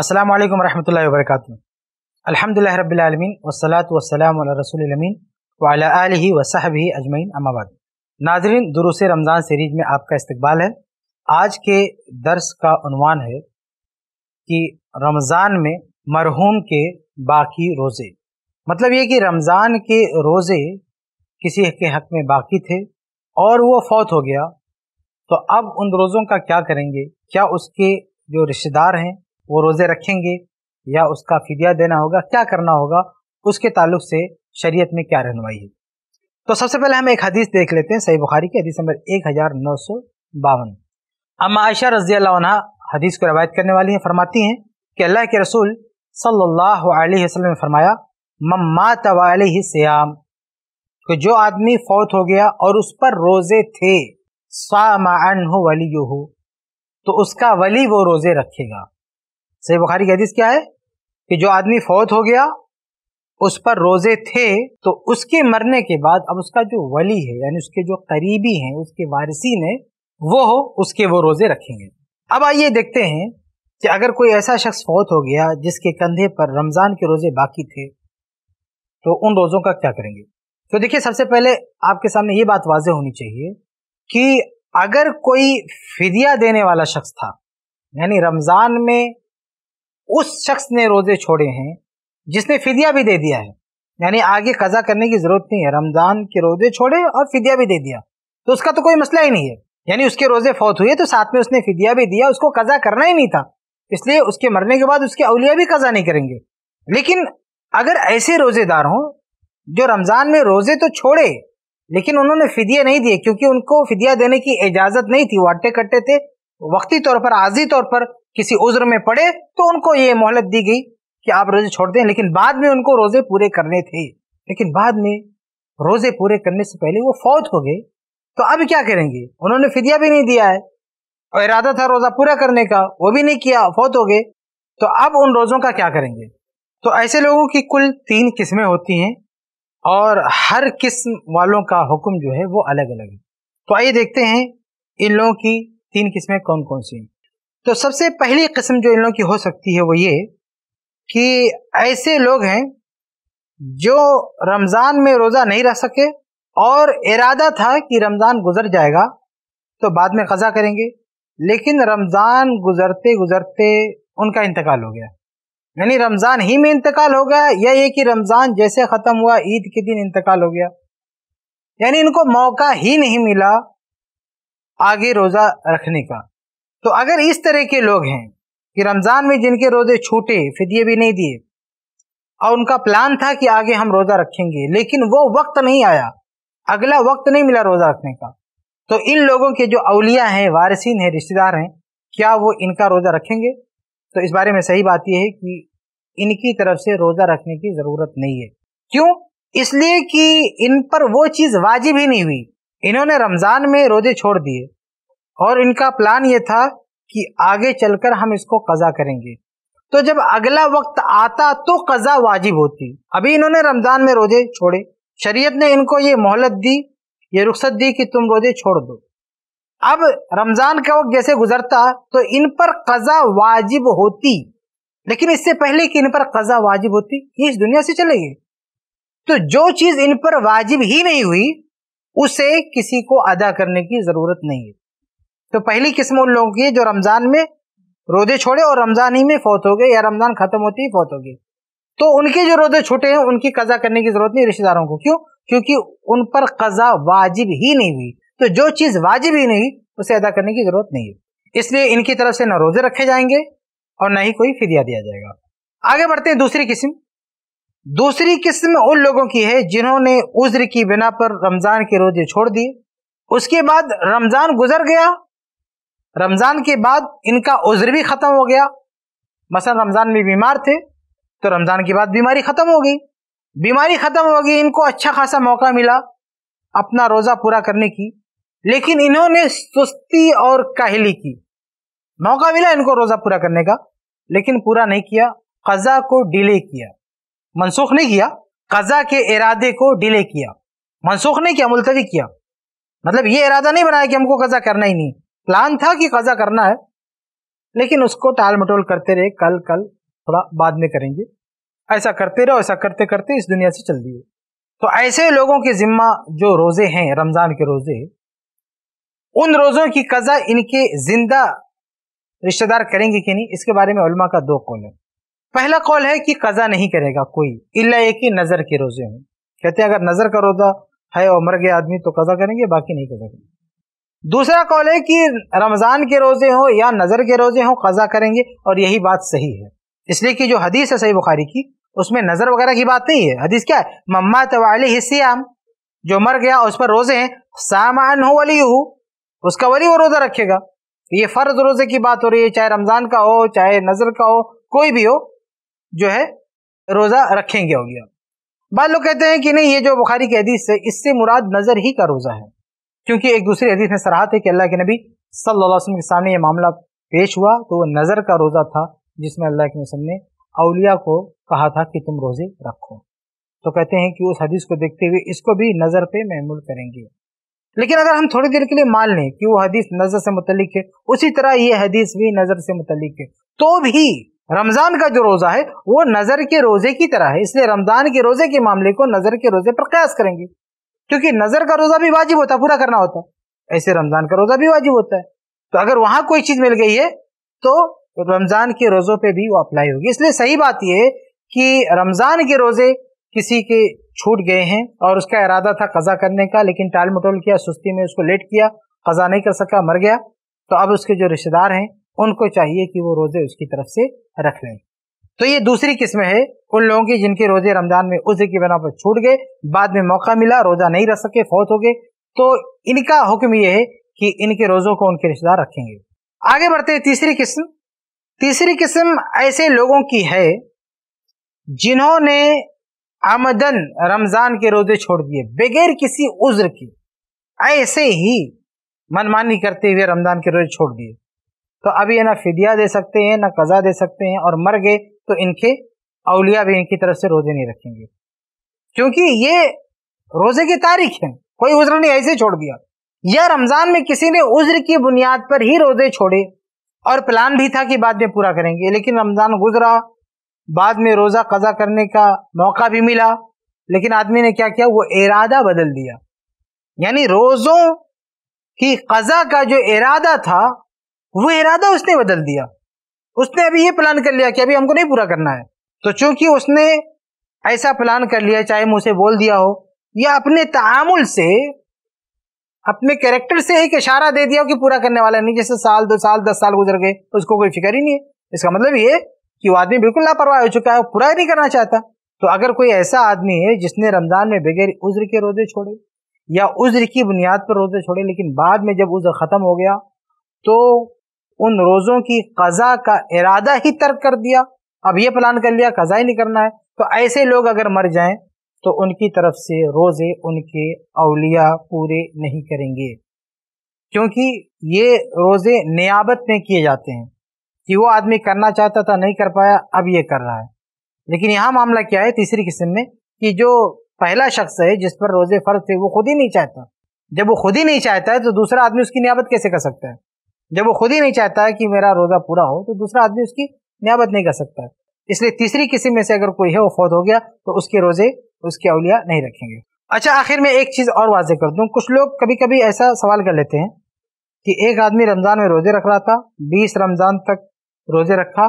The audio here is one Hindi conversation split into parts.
अस्सलाम वालेकुम रहमतुल्लाहि व बरकातुहू अल्हम्दुलिल्लाह रब्बिल आलमीन वस्सलातु वस्सलाम अला रसूलिल अमीन व अला आलिहि व सहबिहि अजमईन अम्मा बाद नाजरीन दुरुस रमज़ान सीरीज में आपका इस्तकबाल है आज के दर्स का उनवान है कि रमज़ान में मरहूम के बाकी रोज़े मतलब ये कि रमज़ान के रोज़े किसी के हक में बाकी थे और वो फौत हो गया तो अब उन रोज़ों का क्या करेंगे क्या उसके जो रिश्तेदार हैं वो रोज़े रखेंगे या उसका फिदिया देना होगा क्या करना होगा उसके ताल्लुक से शरीयत में क्या रहनमाई है तो सबसे पहले हम एक हदीस देख लेते हैं सही बुखारी की हदीस नंबर एक हज़ार नौ सौ बावन अम्मा आयशा रजी हदीस को रवायत करने वाली हैं फरमाती हैं कि अल्लाह के रसूल सल्लल्लाहु अलैहि वसल्लम ने फरमाया मम्मा तवाली सयाम कि जो आदमी फौत हो गया और उस पर रोज़े थे सामान हो वली हो तो उसका वली वो रोज़े रखेगा सही बुखारी की हदीस क्या है कि जो आदमी फौत हो गया उस पर रोज़े थे तो उसके मरने के बाद अब उसका जो वली है यानी उसके जो करीबी हैं उसके वारिसी ने वो हो उसके वो रोज़े रखेंगे अब आइए देखते हैं कि अगर कोई ऐसा शख्स फौत हो गया जिसके कंधे पर रमज़ान के रोज़े बाकी थे तो उन रोज़ों का क्या करेंगे तो देखिए सबसे पहले आपके सामने ये बात वाजह होनी चाहिए कि अगर कोई फिदिया देने वाला शख्स था यानी रमज़ान में उस शख्स ने रोजे छोड़े हैं जिसने फिदिया भी दे दिया है यानी आगे कजा करने की जरूरत नहीं है रमजान के रोजे छोड़े और फिदिया भी दे दिया तो उसका तो कोई मसला ही नहीं है यानी उसके रोजे फौत हुए तो साथ में उसने फिदिया भी दिया उसको कजा करना ही नहीं था इसलिए उसके मरने के बाद उसके अलिया भी कजा नहीं करेंगे लेकिन अगर ऐसे रोजेदार हों जो रमजान में रोजे तो छोड़े लेकिन उन्होंने फिदिया नहीं दिए क्योंकि उनको फिदिया देने की इजाजत नहीं थी वो अट्टे कट्टे थे वक्ती तौर पर आजी तौर पर किसी उज्र में पड़े तो उनको ये मोहलत दी गई कि आप रोजे छोड़ दें लेकिन बाद में उनको रोजे पूरे करने थे लेकिन बाद में रोजे पूरे करने से पहले वो फौत हो गए तो अब क्या करेंगे उन्होंने फिदिया भी नहीं दिया है और इरादा था रोजा पूरा करने का वो भी नहीं किया फौत हो गए तो अब उन रोजों का क्या करेंगे तो ऐसे लोगों की कुल तीन किस्में होती हैं और हर किस्म वालों का हुक्म जो है वो अलग अलग है तो आइए देखते हैं इन लोगों की तीन किस्में कौन कौन सी हैं तो सबसे पहली किस्म जो इन लोगों की हो सकती है वो ये कि ऐसे लोग हैं जो रमज़ान में रोज़ा नहीं रह सके और इरादा था कि रमज़ान गुजर जाएगा तो बाद में क़ज़ा करेंगे लेकिन रमज़ान गुजरते गुजरते उनका इंतकाल हो गया यानी रमज़ान ही में इंतकाल हो गया या ये कि रमज़ान जैसे ख़त्म हुआ ईद के दिन इंतकाल हो गया यानी इनको मौका ही नहीं मिला आगे रोज़ा रखने का तो अगर इस तरह के लोग हैं कि रमज़ान में जिनके रोज़े छूटे फिदिये भी नहीं दिए और उनका प्लान था कि आगे हम रोज़ा रखेंगे लेकिन वो वक्त नहीं आया अगला वक्त नहीं मिला रोज़ा रखने का तो इन लोगों के जो अवलिया हैं वारसिन हैं रिश्तेदार हैं क्या वो इनका रोज़ा रखेंगे तो इस बारे में सही बात यह है कि इनकी तरफ से रोज़ा रखने की ज़रूरत नहीं है क्यों इसलिए कि इन पर वो चीज़ वाजिब ही नहीं हुई इन्होंने रमज़ान में रोज़े छोड़ दिए और इनका प्लान ये था कि आगे चलकर हम इसको कज़ा करेंगे तो जब अगला वक्त आता तो कज़ा वाजिब होती अभी इन्होंने रमज़ान में रोजे छोड़े शरीयत ने इनको ये मोहलत दी ये रुख्सत दी कि तुम रोजे छोड़ दो अब रमज़ान का वक्त जैसे गुजरता तो इन पर कज़ा वाजिब होती लेकिन इससे पहले कि इन पर कज़ा वाजिब होती ये इस दुनिया से चले गए तो जो चीज़ इन पर वाजिब ही नहीं हुई उसे किसी को अदा करने की ज़रूरत नहीं है तो पहली किस्म उन लोगों की है जो रमज़ान में रोजे छोड़े और रमज़ान ही में फौत हो गए या रमज़ान ख़त्म होते ही फौत हो गए तो उनके जो रोजे छूटे हैं उनकी कज़ा करने की ज़रूरत नहीं रिश्तेदारों को क्यों क्योंकि उन पर कज़ा वाजिब ही नहीं हुई तो जो चीज़ वाजिब ही नहीं उसे अदा करने की ज़रूरत नहीं है इसलिए इनकी तरफ से न रोजे रखे जाएंगे और ना ही कोई फिदिया दिया जाएगा आगे बढ़ते हैं दूसरी किस्म दूसरी किस्म उन लोगों की है जिन्होंने उज्र की बिना पर रमज़ान के रोजे छोड़ दिए उसके बाद रमज़ान गुजर गया रमज़ान के बाद इनका उज्र भी ख़त्म हो गया मसलन रमज़ान में बीमार थे तो रमज़ान के बाद बीमारी ख़त्म हो गई बीमारी ख़त्म हो गई इनको अच्छा खासा मौका मिला अपना रोज़ा पूरा करने की लेकिन इन्होंने सुस्ती और काहली की मौका मिला इनको रोज़ा पूरा करने का लेकिन पूरा नहीं किया कज़ा को डिले किया मनसूख नहीं किया कज़ा के इरादे को डिले किया मनसूख नहीं किया मुलतवी किया मतलब ये इरादा नहीं बनाया कि हमको कज़ा करना ही नहीं प्लान था कि कजा करना है लेकिन उसको टाल मटोल करते रहे कल कल थोड़ा बाद में करेंगे ऐसा करते रहो ऐसा करते करते इस दुनिया से चल दिए तो ऐसे लोगों के जिम्मा जो रोजे हैं रमजान के रोजे उन रोजों की कजा इनके जिंदा रिश्तेदार करेंगे कि नहीं इसके बारे में उलमा का दो कौल है पहला कौल है कि कजा नहीं करेगा कोई इला एक ही नजर के रोजे हों कहते हैं अगर नजर का रोजा है और मर गया आदमी तो कजा करेंगे बाकी नहीं कजा करेंगे दूसरा कौल है कि रमज़ान के रोज़े हों या नज़र के रोज़े हों क़ज़ा करेंगे और यही बात सही है इसलिए कि जो हदीस है सही बुखारी की उसमें नज़र वगैरह की बात नहीं है हदीस क्या है मम्मा तवाली हिस्सियाम जो मर गया उस पर रोज़े हैं सामान हो वली हो उसका वली वो रोज़ा रखेगा ये फ़र्ज रोज़े की बात हो रही है चाहे रमज़ान का हो चाहे नज़र का हो कोई भी हो जो है रोज़ा रखेंगे हो गया बाद लोग कहते हैं कि नहीं ये जो बुखारी की हदीस है इससे मुराद नज़र ही का रोज़ा है क्योंकि एक दूसरे हदीस में सराहत है कि अल्लाह के नबी सल्लल्लाहु अलैहि वसल्लम के सामने ये मामला पेश हुआ तो वो नज़र का रोज़ा था जिसमें अल्लाह के वसम ने अलिया को कहा था कि तुम रोज़े रखो तो कहते हैं कि उस हदीस को देखते हुए इसको भी नज़र पे महमूल करेंगे लेकिन अगर हम थोड़ी देर के लिए मान लें कि वो हदीस नज़र से मुतलिक है उसी तरह ये हदीस भी नज़र से मुतलिक है तो भी रमज़ान का जो रोज़ा है वो नज़र के रोज़े की तरह है इसलिए रमज़ान के रोज़े के मामले को नज़र के रोज़े पर कयास करेंगे क्योंकि नजर का रोजा भी वाजिब होता है पूरा करना होता है ऐसे रमजान का रोजा भी वाजिब होता है तो अगर वहां कोई चीज मिल गई है तो रमजान के रोजों पे भी वो अप्लाई होगी इसलिए सही बात यह कि रमजान के रोजे किसी के छूट गए हैं और उसका इरादा था कजा करने का लेकिन टाल मटोल किया सुस्ती में उसको लेट किया कजा नहीं कर सका मर गया तो अब उसके जो रिश्तेदार हैं उनको चाहिए कि वो रोजे उसकी तरफ से रख लें तो ये दूसरी किस्म है उन लोगों की जिनके रोजे रमजान में उज्र की बना पर छूट गए बाद में मौका मिला रोजा नहीं रख सके फौत हो गए तो इनका हुक्म ये है कि इनके रोजों को उनके रिश्तेदार रखेंगे आगे बढ़ते हैं तीसरी किस्म तीसरी किस्म ऐसे लोगों की है जिन्होंने आमदन रमजान के रोजे छोड़ दिए बगैर किसी उज्र के ऐसे ही मनमानी करते हुए रमजान के रोजे छोड़ दिए तो अभी ना फिदिया दे सकते हैं ना कजा दे सकते हैं और मर गए तो इनके अलिया भी इनकी तरफ से रोजे नहीं रखेंगे क्योंकि ये रोजे की तारीख है कोई उज्र नहीं ऐसे छोड़ दिया या रमजान में किसी ने उज्र की बुनियाद पर ही रोजे छोड़े और प्लान भी था कि बाद में पूरा करेंगे लेकिन रमजान गुजरा बाद में रोजा कजा करने का मौका भी मिला लेकिन आदमी ने क्या किया वो इरादा बदल दिया यानी रोजों की कजा का जो इरादा था वो इरादा उसने बदल दिया उसने अभी ये प्लान कर लिया कि अभी हमको नहीं पूरा करना है तो चूंकि उसने ऐसा प्लान कर लिया चाहे मुझसे बोल दिया हो या अपने तामुल से अपने कैरेक्टर से एक इशारा दे दिया हो कि पूरा करने वाला नहीं जैसे साल दो साल दस साल गुजर गए उसको कोई फिक्र ही नहीं है इसका मतलब ये कि वो आदमी बिल्कुल लापरवाह हो चुका है वो पूरा ही नहीं करना चाहता तो अगर कोई ऐसा आदमी है जिसने रमजान में बगैर उज्र के रोजे छोड़े या उज्र की बुनियाद पर रोजे छोड़े लेकिन बाद में जब उज्र खत्म हो गया तो उन रोज़ों की कज़ा का इरादा ही तर्क कर दिया अब ये प्लान कर लिया कज़ा ही नहीं करना है तो ऐसे लोग अगर मर जाए तो उनकी तरफ से रोज़े उनके अलिया पूरे नहीं करेंगे क्योंकि ये रोज़े नियाबत में किए जाते हैं कि वो आदमी करना चाहता था नहीं कर पाया अब ये कर रहा है लेकिन यहाँ मामला क्या है तीसरी किस्म में कि जो पहला शख्स है जिस पर रोज़े फ़र्ज थे वो खुद ही नहीं चाहता जब वो खुद ही नहीं चाहता है तो दूसरा आदमी उसकी नियाबत कैसे कर सकता है जब वो खुद ही नहीं चाहता कि मेरा रोज़ा पूरा हो तो दूसरा आदमी उसकी नियाबत नहीं कर सकता इसलिए तीसरी किस्म में से अगर कोई है वो फौत हो गया तो उसके रोज़े उसके अलिया नहीं रखेंगे अच्छा आखिर में एक चीज़ और वाजे कर दूँ कुछ लोग कभी कभी ऐसा सवाल कर लेते हैं कि एक आदमी रमज़ान में रोज़े रख रहा था बीस रमज़ान तक रोज़े रखा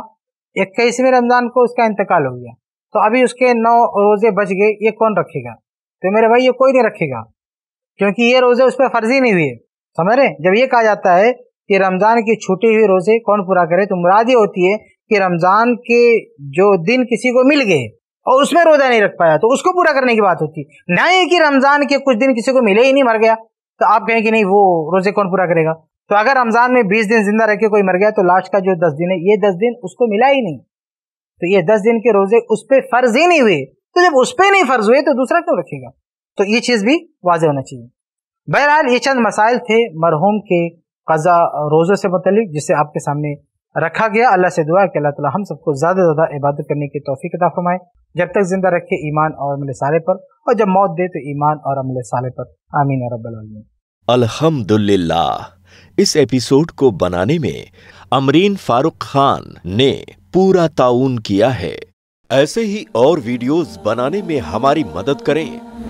इक्कीसवें रमज़ान को उसका इंतकाल हो गया तो अभी उसके नौ रोज़े बच गए ये कौन रखेगा तो मेरे भाई ये कोई नहीं रखेगा क्योंकि ये रोज़े उस पर फर्जी नहीं हुए समझ रहे जब ये कहा जाता है कि रमज़ान के छूटे हुए रोज़े कौन पूरा करे तो मुराद ये होती है कि रमज़ान के जो दिन किसी को मिल गए और उसमें रोज़ा नहीं रख पाया तो उसको पूरा करने की बात होती है ना ये कि रमज़ान के कुछ दिन किसी को मिले ही नहीं मर गया तो आप कहें कि नहीं वो रोज़े कौन पूरा करेगा तो अगर रमज़ान में बीस दिन जिंदा रह के कोई मर गया तो लास्ट का जो दस दिन है ये दस दिन उसको मिला ही नहीं तो ये दस दिन के रोज़े उस पर फ़र्ज ही नहीं हुए तो जब उस पर नहीं फ़र्ज हुए तो दूसरा क्यों रखेगा तो ये चीज़ भी वाज होना चाहिए बहरहाल ये चंद मसाइल थे मरहूम के कज़ा रोज़े से मतलब जिसे आपके सामने रखा गया अल्लाह से दुआ कि अल्लाह ताला हम सबको ज़्यादा ज़्यादा इबादत करने की तोफ़ी किताब फरमाए जब तक ज़िंदा रखे ईमान और अमल साले पर और जब मौत दे तो ईमान और अमल साले पर आमीन रबालमीन अल्हम्दुलिल्लाह इस एपिसोड को बनाने में अमरीन फारूक खान ने पूरा ताउन किया है ऐसे ही और वीडियोस बनाने में हमारी मदद करें